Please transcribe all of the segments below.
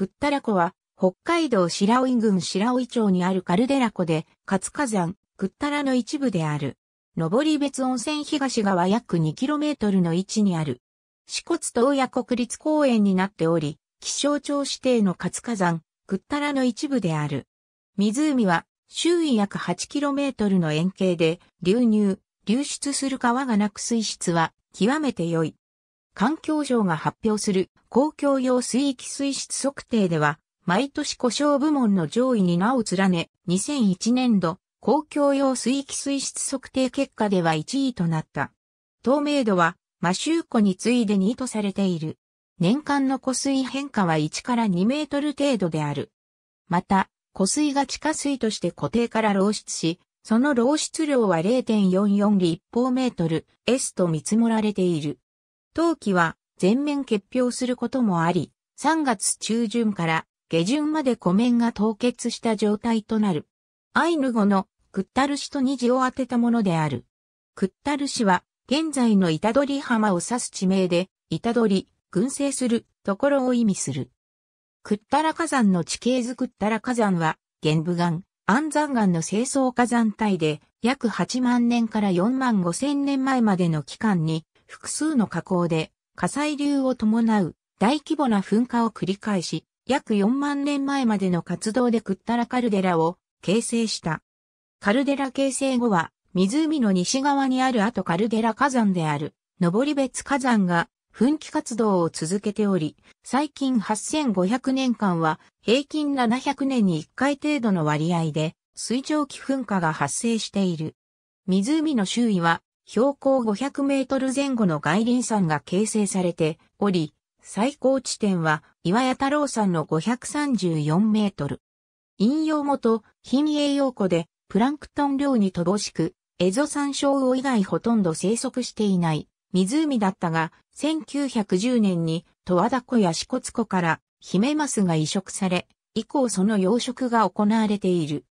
クッタラ湖は、北海道白老郡白老町にあるカルデラ湖で、活火山、クッタラの一部である。登別温泉東側約 2km の位置にある。四骨東爺国立公園になっており、気象庁指定の活火山、クッタラの一部である。湖は、周囲約 8km の円形で、流入、流出する川がなく水質は、極めて良い。環境省が発表する公共用水域水質測定では、毎年故障部門の上位に名を連ね、2001年度、公共用水域水質測定結果では1位となった。透明度は、マシュー湖に次いで2位とされている。年間の湖水変化は1から2メートル程度である。また、湖水が地下水として固定から漏出し、その漏出量は0.44立方メートル S と見積もられている。冬季は全面結氷することもあり、3月中旬から下旬まで湖面が凍結した状態となる。アイヌ語のクッタルシと虹を当てたものである。クッタルシは現在の板取浜を指す地名で、板取、群生するところを意味する。クッタラ火山の地形図クッタラ火山は、玄武岩、安山岩の清掃火山帯で、約8万年から4万5千年前までの期間に、複数の火口で火砕流を伴う大規模な噴火を繰り返し、約4万年前までの活動でクッタラカルデラを形成した。カルデラ形成後は、湖の西側にある後カルデラ火山である、登別火山が噴気活動を続けており、最近8500年間は平均700年に1回程度の割合で水蒸気噴火が発生している。湖の周囲は標高500メートル前後の外輪山が形成されており、最高地点は岩屋太郎山の534メートル。引用元、品栄養湖でプランクトン量に乏しく、エゾ山椒シ以外ほとんど生息していない湖だったが、1910年に十和田湖や四骨湖からヒメマスが移植され、以降その養殖が行われている。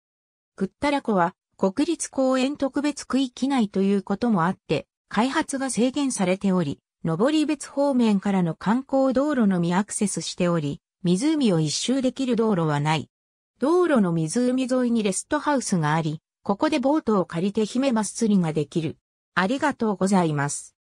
クッタラ湖は国立公園特別区域内ということもあって、開発が制限されており、上り別方面からの観光道路のみアクセスしており、湖を一周できる道路はない。道路の湖沿いにレストハウスがあり、ここでボートを借りて姫マス釣りができる。ありがとうございます。